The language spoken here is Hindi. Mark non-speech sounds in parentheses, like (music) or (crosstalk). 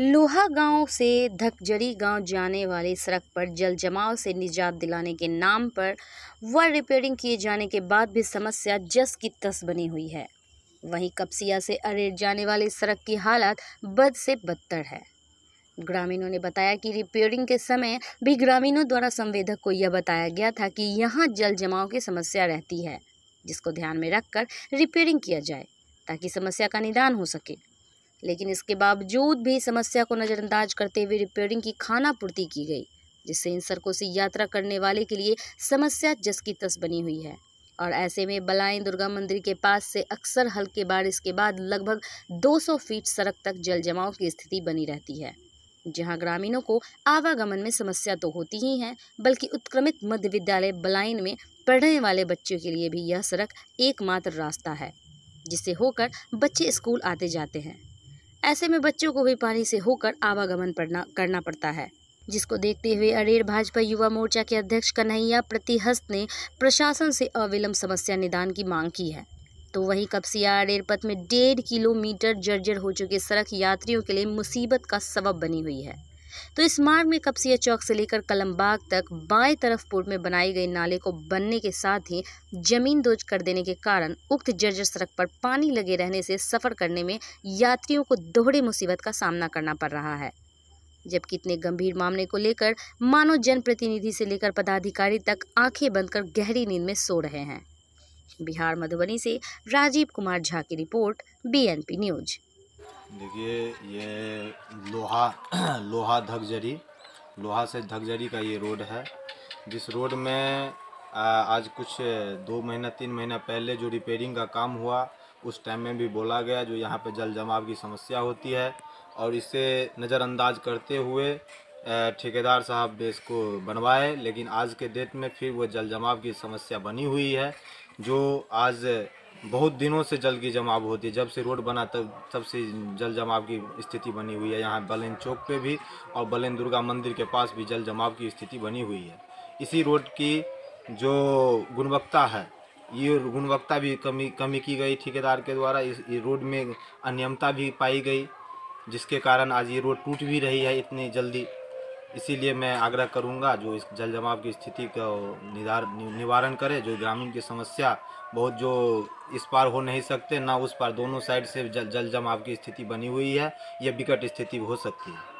लोहा गांव से धकजरी गांव जाने वाली सड़क पर जल जमाव से निजात दिलाने के नाम पर व रिपेयरिंग किए जाने के बाद भी समस्या जस की तस बनी हुई है वहीं कपसिया से अरेर जाने वाली सड़क की हालत बद से बदतर है ग्रामीणों ने बताया कि रिपेयरिंग के समय भी ग्रामीणों द्वारा संवेदक को यह बताया गया था कि यहाँ जल जमाव की समस्या रहती है जिसको ध्यान में रखकर रिपेयरिंग किया जाए ताकि समस्या का निदान हो सके लेकिन इसके बावजूद भी समस्या को नज़रअंदाज करते हुए रिपेयरिंग की खाना पूर्ति की गई जिससे इन सड़कों से यात्रा करने वाले के लिए समस्या जस की तस बनी हुई है और ऐसे में बलाई दुर्गा मंदिर के पास से अक्सर हल्के बारिश के बाद लगभग 200 फीट सड़क तक जल जमाव की स्थिति बनी रहती है जहां ग्रामीणों को आवागमन में समस्या तो होती ही है बल्कि उत्क्रमित मध्य विद्यालय बलाइन में पढ़ने वाले बच्चों के लिए भी यह सड़क एकमात्र रास्ता है जिससे होकर बच्चे स्कूल आते जाते हैं ऐसे में बच्चों को भी पानी से होकर आवागमन करना पड़ता है जिसको देखते हुए अरेर भाजपा युवा मोर्चा के अध्यक्ष कन्हैया प्रतिहस्त ने प्रशासन से अविलंब समस्या निदान की मांग की है तो वहीं कपसिया अरेर पथ में डेढ़ किलोमीटर जर्जर हो चुके सड़क यात्रियों के लिए मुसीबत का सबब बनी हुई है तो इस मार्ग में कपसिया चौक से लेकर कलमबाग तक बाएं तरफ पूर्व में बनाए गए नाले को बनने के साथ ही जमीन दोज कर देने के कारण उक्त जर्जर सड़क पर पानी लगे रहने से सफर करने में यात्रियों को दोहरे मुसीबत का सामना करना पड़ रहा है जबकि इतने गंभीर मामले को लेकर मानव जनप्रतिनिधि से लेकर पदाधिकारी तक आंखें बंद कर गहरी नींद में सो रहे हैं बिहार मधुबनी से राजीव कुमार झा की रिपोर्ट बीएनपी न्यूज देखिए ये लोहा (clears throat) लोहा धगजरी लोहा से धगजरी का ये रोड है जिस रोड में आज कुछ दो महीना तीन महीना पहले जो रिपेयरिंग का काम हुआ उस टाइम में भी बोला गया जो यहाँ पे जल जमाव की समस्या होती है और इसे नज़रअंदाज करते हुए ठेकेदार साहब इसको बनवाए लेकिन आज के डेट में फिर वो जल जमाव की समस्या बनी हुई है जो आज बहुत दिनों से जल की जमाव होती है जब से रोड बना तब तब से जल जमाव की स्थिति बनी हुई है यहाँ बलेन चौक पे भी और बलेन दुर्गा मंदिर के पास भी जल जमाव की स्थिति बनी हुई है इसी रोड की जो गुणवत्ता है ये गुणवत्ता भी कमी कमी की गई ठेकेदार के द्वारा इस रोड में अनियमता भी पाई गई जिसके कारण आज ये रोड टूट भी रही है इतनी जल्दी इसीलिए मैं आग्रह करूंगा जो इस जल जमाव की स्थिति का निदार निवारण करे जो ग्रामीण की समस्या बहुत जो इस पार हो नहीं सकते ना उस पार दोनों साइड से जल जल जमाव की स्थिति बनी हुई है यह विकट स्थिति हो सकती है